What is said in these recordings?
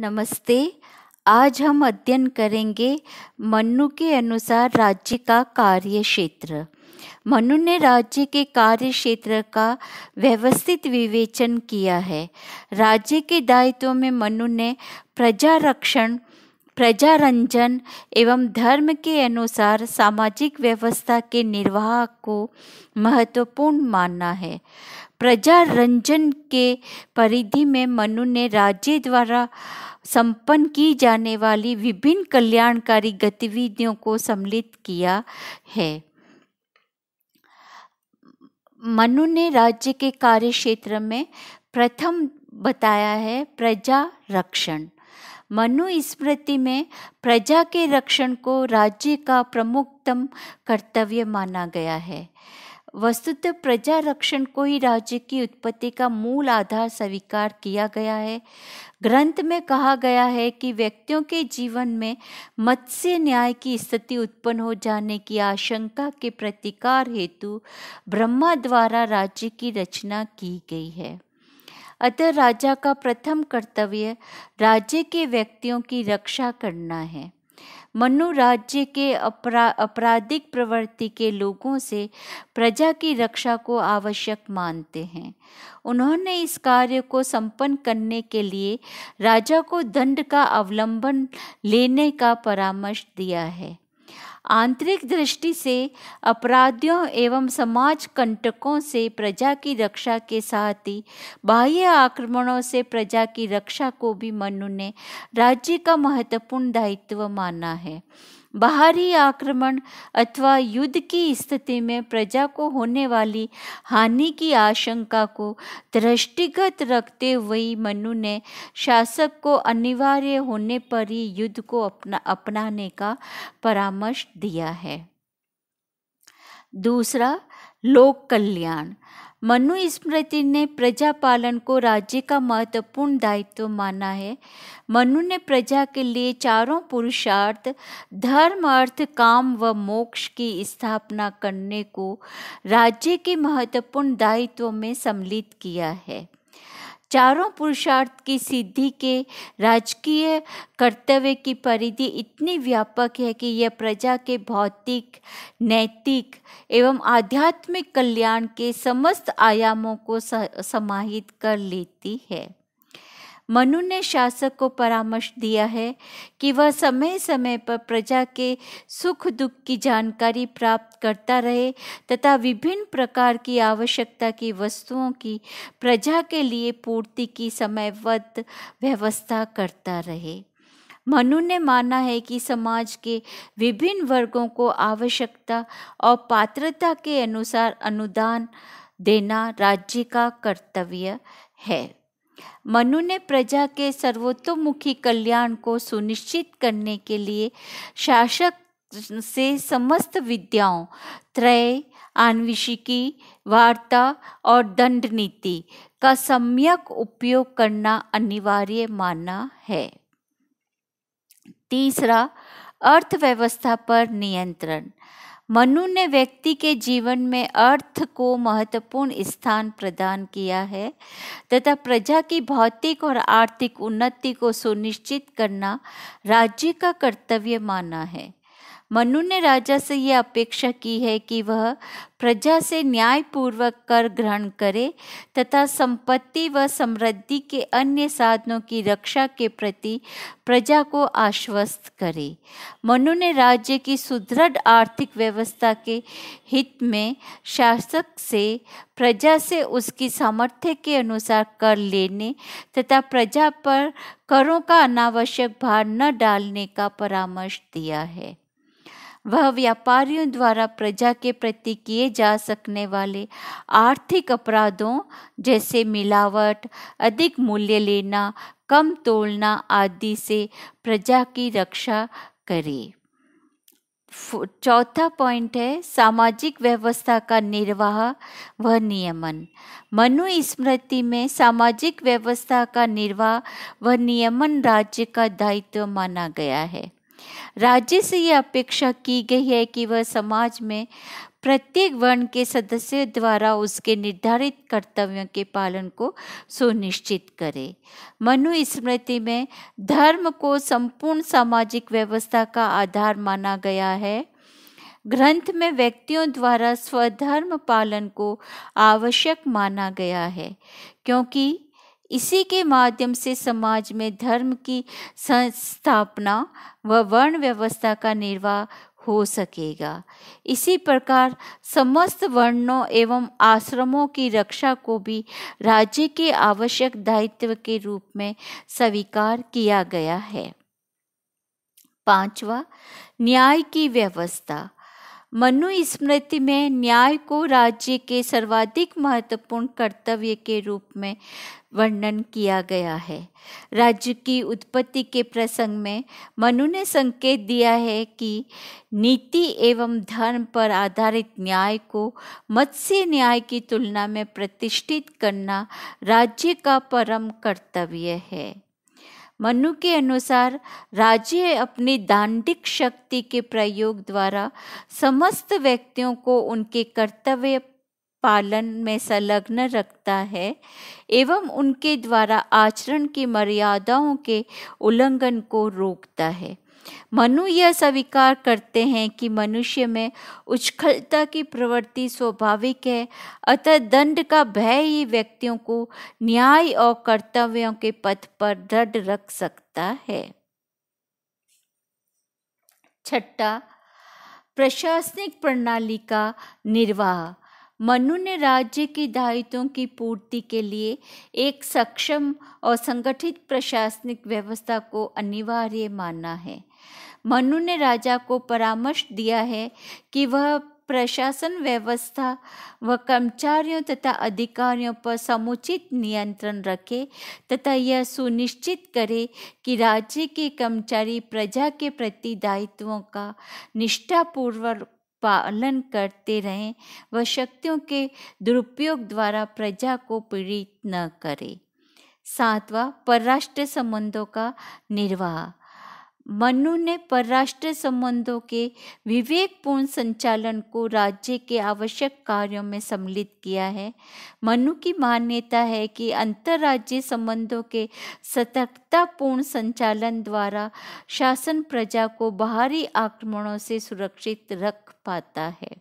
नमस्ते आज हम अध्ययन करेंगे मनु के अनुसार राज्य का कार्य क्षेत्र मनु ने राज्य के कार्य क्षेत्र का व्यवस्थित विवेचन किया है राज्य के दायित्व में मनु ने प्रजा रक्षण प्रजारंजन एवं धर्म के अनुसार सामाजिक व्यवस्था के निर्वाह को महत्वपूर्ण मानना है प्रजा रंजन के परिधि में मनु ने राज्य द्वारा संपन्न की जाने वाली विभिन्न कल्याणकारी गतिविधियों को सम्मिलित किया है मनु ने राज्य के कार्य क्षेत्र में प्रथम बताया है प्रजा रक्षण मनु स्मृति में प्रजा के रक्षण को राज्य का प्रमुखतम कर्तव्य माना गया है वस्तुतः प्रजा रक्षण को ही राज्य की उत्पत्ति का मूल आधार स्वीकार किया गया है ग्रंथ में कहा गया है कि व्यक्तियों के जीवन में मत्स्य न्याय की स्थिति उत्पन्न हो जाने की आशंका के प्रतिकार हेतु ब्रह्मा द्वारा राज्य की रचना की गई है अतः राजा का प्रथम कर्तव्य राज्य के व्यक्तियों की रक्षा करना है मनु राज्य के अपरा आपराधिक प्रवृत्ति के लोगों से प्रजा की रक्षा को आवश्यक मानते हैं उन्होंने इस कार्य को संपन्न करने के लिए राजा को दंड का अवलंबन लेने का परामर्श दिया है आंतरिक दृष्टि से अपराधियों एवं समाज कंटकों से प्रजा की रक्षा के साथ ही बाह्य आक्रमणों से प्रजा की रक्षा को भी मनु ने राज्य का महत्वपूर्ण दायित्व माना है बाहरी आक्रमण अथवा युद्ध की स्थिति में प्रजा को होने वाली हानि की आशंका को दृष्टिगत रखते हुए मनु ने शासक को अनिवार्य होने पर ही युद्ध को अपना अपनाने का परामर्श दिया है दूसरा लोक कल्याण मनुस्मृति ने प्रजा पालन को राज्य का महत्वपूर्ण दायित्व माना है मनु ने प्रजा के लिए चारों पुरुषार्थ धर्म अर्थ काम व मोक्ष की स्थापना करने को राज्य के महत्वपूर्ण दायित्व में सम्मिलित किया है चारों पुरुषार्थ की सिद्धि के राजकीय कर्तव्य की परिधि इतनी व्यापक है कि यह प्रजा के भौतिक नैतिक एवं आध्यात्मिक कल्याण के समस्त आयामों को समाहित कर लेती है मनु ने शासक को परामर्श दिया है कि वह समय समय पर प्रजा के सुख दुख की जानकारी प्राप्त करता रहे तथा विभिन्न प्रकार की आवश्यकता की वस्तुओं की प्रजा के लिए पूर्ति की समयबद्ध व्यवस्था करता रहे मनु ने माना है कि समाज के विभिन्न वर्गों को आवश्यकता और पात्रता के अनुसार अनुदान देना राज्य का कर्तव्य है मनु ने प्रजा के सर्वोत्तमुखी कल्याण को सुनिश्चित करने के लिए शासक से समस्त विद्याओं त्रय आन्विशिकी वार्ता और दंड नीति का सम्यक उपयोग करना अनिवार्य माना है तीसरा अर्थव्यवस्था पर नियंत्रण मनु ने व्यक्ति के जीवन में अर्थ को महत्वपूर्ण स्थान प्रदान किया है तथा प्रजा की भौतिक और आर्थिक उन्नति को सुनिश्चित करना राज्य का कर्तव्य माना है मनु ने राजा से यह अपेक्षा की है कि वह प्रजा से न्यायपूर्वक कर ग्रहण करे तथा संपत्ति व समृद्धि के अन्य साधनों की रक्षा के प्रति प्रजा को आश्वस्त करे मनु ने राज्य की सुदृढ़ आर्थिक व्यवस्था के हित में शासक से प्रजा से उसकी सामर्थ्य के अनुसार कर लेने तथा प्रजा पर करों का अनावश्यक भार न डालने का परामर्श दिया है वह व्यापारियों द्वारा प्रजा के प्रति किए जा सकने वाले आर्थिक अपराधों जैसे मिलावट अधिक मूल्य लेना कम तोलना आदि से प्रजा की रक्षा करे चौथा पॉइंट है सामाजिक व्यवस्था का निर्वाह व नियमन मनु स्मृति में सामाजिक व्यवस्था का निर्वाह व नियमन राज्य का दायित्व माना गया है राज्य से ये अपेक्षा की गई है कि वह समाज में प्रत्येक वर्ण के सदस्य द्वारा उसके निर्धारित कर्तव्यों के पालन को सुनिश्चित करे मनु स्मृति में धर्म को संपूर्ण सामाजिक व्यवस्था का आधार माना गया है ग्रंथ में व्यक्तियों द्वारा स्वधर्म पालन को आवश्यक माना गया है क्योंकि इसी के माध्यम से समाज में धर्म की संस्थापना व वर्ण व्यवस्था का निर्वाह हो सकेगा इसी प्रकार समस्त वर्णों एवं आश्रमों की रक्षा को भी राज्य के आवश्यक दायित्व के रूप में स्वीकार किया गया है पांचवा न्याय की व्यवस्था मनु स्मृति में न्याय को राज्य के सर्वाधिक महत्वपूर्ण कर्तव्य के रूप में वर्णन किया गया है राज्य की उत्पत्ति के प्रसंग में मनु ने संकेत दिया है कि नीति एवं धर्म पर आधारित न्याय को मत्स्य न्याय की तुलना में प्रतिष्ठित करना राज्य का परम कर्तव्य है मनु के अनुसार राज्य अपनी दांडिक शक्ति के प्रयोग द्वारा समस्त व्यक्तियों को उनके कर्तव्य पालन में संलग्न रखता है एवं उनके द्वारा आचरण की मर्यादाओं के उल्लंघन को रोकता है मनु यह स्वीकार करते हैं कि मनुष्य में उच्छलता की प्रवृत्ति स्वाभाविक है अतः दंड का भय ही व्यक्तियों को न्याय और कर्तव्यों के पथ पर दृढ़ रख सकता है छठा प्रशासनिक प्रणाली का निर्वाह मनु ने राज्य की दायित्वों की पूर्ति के लिए एक सक्षम और संगठित प्रशासनिक व्यवस्था को अनिवार्य माना है मनु ने राजा को परामर्श दिया है कि वह प्रशासन व्यवस्था व कर्मचारियों तथा अधिकारियों पर समुचित नियंत्रण रखे तथा यह सुनिश्चित करे कि राज्य के कर्मचारी प्रजा के प्रति दायित्वों का निष्ठापूर्वक पालन करते रहें व शक्तियों के दुरुपयोग द्वारा प्रजा को पीड़ित न करे सातवां परराष्ट्र संबंधों का निर्वाह मनु ने परराष्ट्र संबंधों के विवेकपूर्ण संचालन को राज्य के आवश्यक कार्यों में सम्मिलित किया है मनु की मान्यता है कि अंतर्राज्यीय संबंधों के सतर्कतापूर्ण संचालन द्वारा शासन प्रजा को बाहरी आक्रमणों से सुरक्षित रख पाता है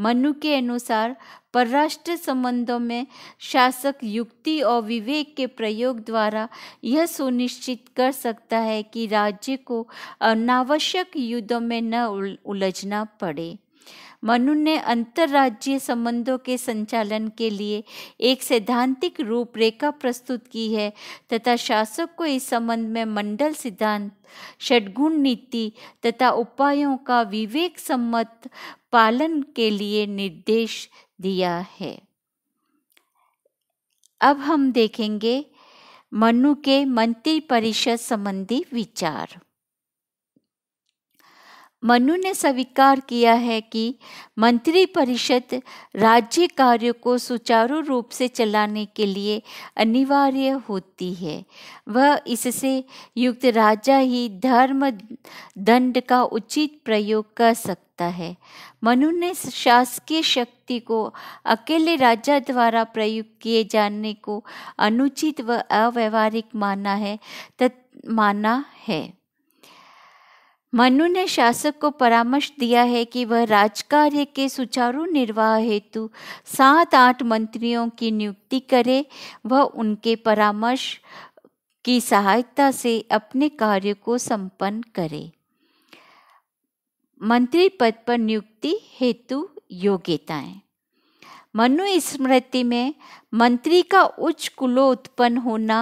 मनु के अनुसार परराष्ट्र संबंधों में शासक युक्ति और विवेक के प्रयोग द्वारा यह सुनिश्चित कर सकता है कि राज्य को अनावश्यक युद्धों में न उलझना पड़े मनु ने अंतर्राज्यीय संबंधों के संचालन के लिए एक सैद्धांतिक रूपरेखा प्रस्तुत की है तथा शासक को इस संबंध में मंडल सिद्धांत षडगुण नीति तथा उपायों का विवेक सम्मत पालन के लिए निर्देश दिया है अब हम देखेंगे मनु के मंत्रिपरिषद संबंधी विचार मनु ने स्वीकार किया है कि मंत्रिपरिषद राज्य कार्यों को सुचारू रूप से चलाने के लिए अनिवार्य होती है वह इससे युक्त राजा ही धर्म दंड का उचित प्रयोग कर सकता है मनु ने शासकीय शक्ति को अकेले राजा द्वारा प्रयोग किए जाने को अनुचित व अव्यवहारिक माना है तत् माना है मनु ने शासक को परामर्श दिया है कि वह राजकार्य के सुचारू निर्वाह हेतु सात आठ मंत्रियों की नियुक्ति करे वह उनके परामर्श की सहायता से अपने कार्य को संपन्न करे मंत्री पद पर नियुक्ति हेतु योग्यताएं मनुस्मृति में मंत्री का उच्च कुलो उत्पन्न होना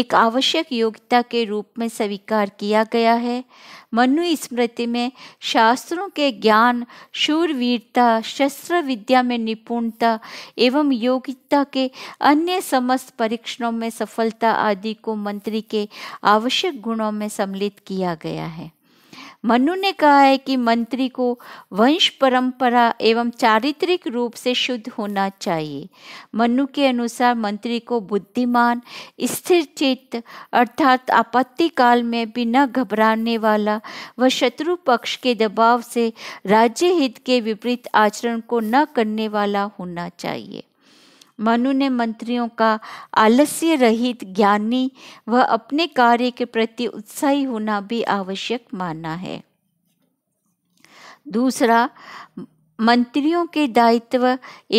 एक आवश्यक योग्यता के रूप में स्वीकार किया गया है मनुस्मृति में शास्त्रों के ज्ञान शूरवीरता शस्त्र विद्या में निपुणता एवं योग्यता के अन्य समस्त परीक्षणों में सफलता आदि को मंत्री के आवश्यक गुणों में सम्मिलित किया गया है मनु ने कहा है कि मंत्री को वंश परंपरा एवं चारित्रिक रूप से शुद्ध होना चाहिए मनु के अनुसार मंत्री को बुद्धिमान स्थिर चित्त अर्थात आपत्ति काल में बिना घबराने वाला व शत्रु पक्ष के दबाव से राज्य हित के विपरीत आचरण को न करने वाला होना चाहिए मनु ने मंत्रियों का आलस्य रहित ज्ञानी व अपने कार्य के प्रति उत्साही होना भी आवश्यक माना है दूसरा मंत्रियों के दायित्व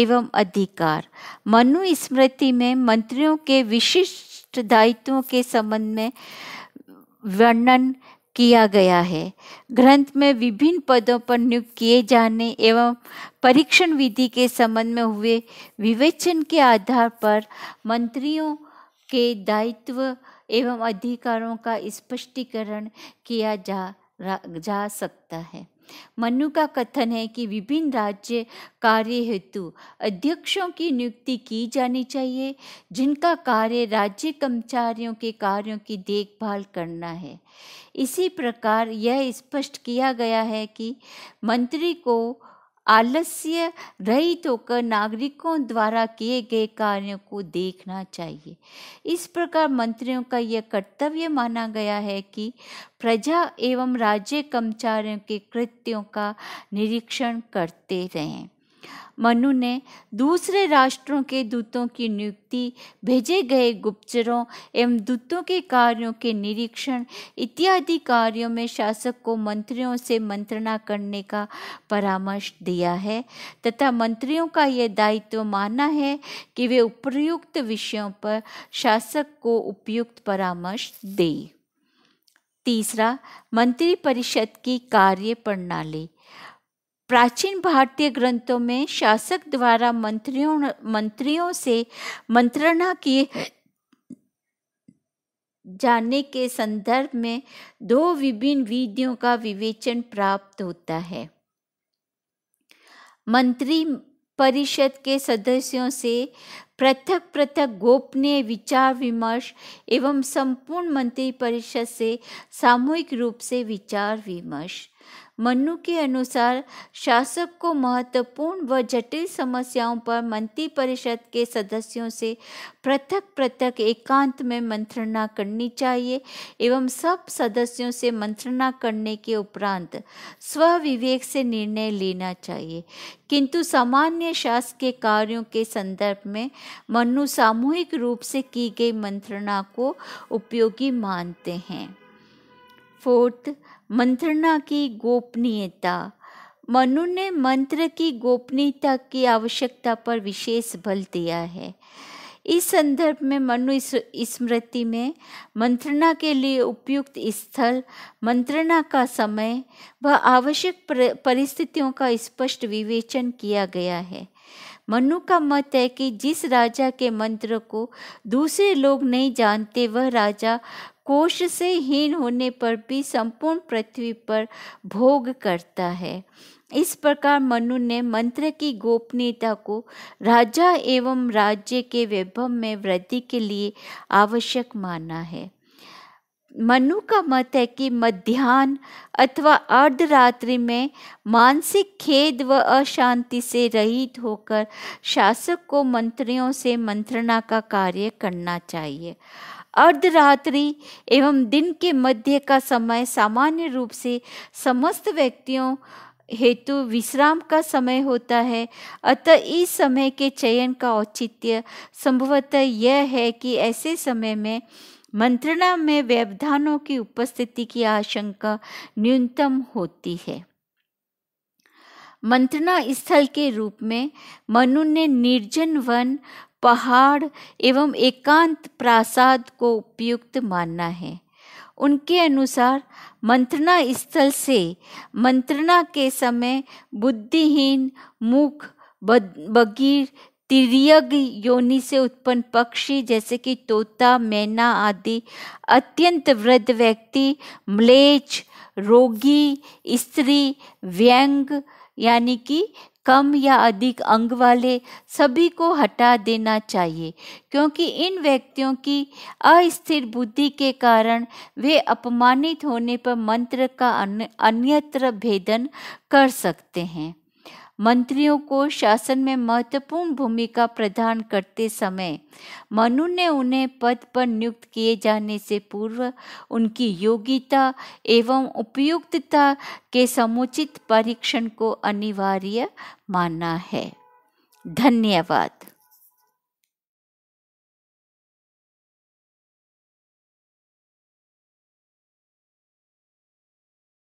एवं अधिकार मनु स्मृति में मंत्रियों के विशिष्ट दायित्वों के संबंध में वर्णन किया गया है ग्रंथ में विभिन्न पदों पर नियुक्त किए जाने एवं परीक्षण विधि के संबंध में हुए विवेचन के आधार पर मंत्रियों के दायित्व एवं अधिकारों का स्पष्टीकरण किया जा जा सकता है मनु का कथन है कि विभिन्न राज्य कार्य हेतु अध्यक्षों की नियुक्ति की जानी चाहिए जिनका कार्य राज्य कर्मचारियों के कार्यों की देखभाल करना है इसी प्रकार यह स्पष्ट किया गया है कि मंत्री को आलस्य रहित होकर नागरिकों द्वारा किए गए कार्यों को देखना चाहिए इस प्रकार मंत्रियों का यह कर्तव्य माना गया है कि प्रजा एवं राज्य कर्मचारियों के कृत्यों का निरीक्षण करते रहें मनु ने दूसरे राष्ट्रों के दूतों की नियुक्ति भेजे गए गुप्तचरों एवं दूतों के कार्यों के निरीक्षण इत्यादि कार्यों में शासक को मंत्रियों से मंत्रणा करने का परामर्श दिया है तथा मंत्रियों का यह दायित्व माना है कि वे उपयुक्त विषयों पर शासक को उपयुक्त परामर्श दें तीसरा मंत्रिपरिषद की कार्य प्रणाली प्राचीन भारतीय ग्रंथों में शासक द्वारा मंत्रियों मंत्रियों से मंत्रणा किए जाने के संदर्भ में दो विभिन्न विधियों का विवेचन प्राप्त होता है मंत्री परिषद के सदस्यों से पृथक पृथक गोपनीय विचार विमर्श एवं संपूर्ण मंत्री परिषद से सामूहिक रूप से विचार विमर्श मनु के अनुसार शासक को महत्वपूर्ण व जटिल समस्याओं पर मंत्री परिषद के सदस्यों से पृथक पृथक एकांत में मंत्रणा करनी चाहिए एवं सब सदस्यों से मंत्रणा करने के उपरांत स्वविवेक से निर्णय लेना चाहिए किंतु सामान्य शासकीय कार्यों के संदर्भ में मनु सामूहिक रूप से की गई मंत्रणा को उपयोगी मानते हैं फोर्थ मंत्रणा की गोपनीयता मनु ने मंत्र की गोपनीयता की आवश्यकता पर विशेष बल दिया है इस संदर्भ में मनु स्मृति में मंत्रणा के लिए उपयुक्त स्थल मंत्रणा का समय व आवश्यक परिस्थितियों का स्पष्ट विवेचन किया गया है मनु का मत है कि जिस राजा के मंत्र को दूसरे लोग नहीं जानते वह राजा कोश से हीन होने पर भी संपूर्ण पृथ्वी पर भोग करता है इस प्रकार मनु ने मंत्र की गोपनीयता को राजा एवं राज्य के वैभव में वृद्धि के लिए आवश्यक माना है मनु का मत है कि मध्यान्ह अथवा अर्धरात्रि में मानसिक खेद व अशांति से रहित होकर शासक को मंत्रियों से मंत्रणा का कार्य करना चाहिए अर्धरात्रि एवं दिन के मध्य का समय सामान्य रूप से समस्त व्यक्तियों हेतु विश्राम का समय होता है अतः इस समय के चयन का औचित्य संभवतः यह है कि ऐसे समय में मंत्रणा में व्यवधानों की उपस्थिति की आशंका न्यूनतम होती है मंत्रणा स्थल के रूप में मनु ने निर्जन वन पहाड़ एवं एकांत प्रासाद को उपयुक्त मानना है उनके अनुसार मंत्रणा स्थल से मंत्रणा के समय बुद्धिहीन मुख बगीर तिरयग योनि से उत्पन्न पक्षी जैसे कि तोता मैना आदि अत्यंत वृद्ध व्यक्ति म्लेच रोगी स्त्री व्यंग यानी कि कम या अधिक अंग वाले सभी को हटा देना चाहिए क्योंकि इन व्यक्तियों की अस्थिर बुद्धि के कारण वे अपमानित होने पर मंत्र का अन्यत्र भेदन कर सकते हैं मंत्रियों को शासन में महत्वपूर्ण भूमिका प्रदान करते समय मनु ने उन्हें पद पर नियुक्त किए जाने से पूर्व उनकी योग्यता एवं उपयुक्तता के समुचित परीक्षण को अनिवार्य माना है धन्यवाद